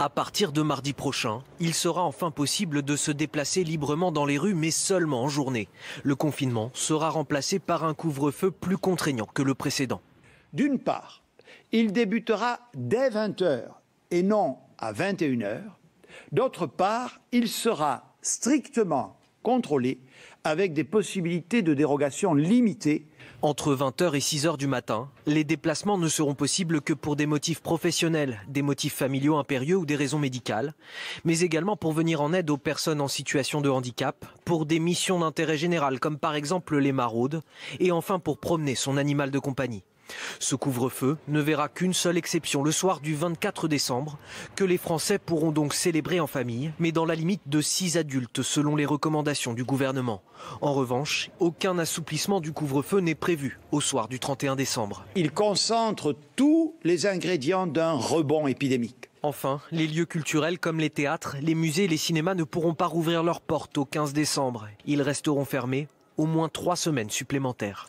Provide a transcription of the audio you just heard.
À partir de mardi prochain, il sera enfin possible de se déplacer librement dans les rues, mais seulement en journée. Le confinement sera remplacé par un couvre-feu plus contraignant que le précédent. D'une part, il débutera dès 20h et non à 21h. D'autre part, il sera strictement contrôlés, avec des possibilités de dérogation limitées. Entre 20h et 6h du matin, les déplacements ne seront possibles que pour des motifs professionnels, des motifs familiaux impérieux ou des raisons médicales, mais également pour venir en aide aux personnes en situation de handicap, pour des missions d'intérêt général comme par exemple les maraudes, et enfin pour promener son animal de compagnie. Ce couvre-feu ne verra qu'une seule exception le soir du 24 décembre, que les Français pourront donc célébrer en famille, mais dans la limite de 6 adultes selon les recommandations du gouvernement. En revanche, aucun assouplissement du couvre-feu n'est prévu au soir du 31 décembre. Il concentre tous les ingrédients d'un rebond épidémique. Enfin, les lieux culturels comme les théâtres, les musées et les cinémas ne pourront pas rouvrir leurs portes au 15 décembre. Ils resteront fermés au moins trois semaines supplémentaires.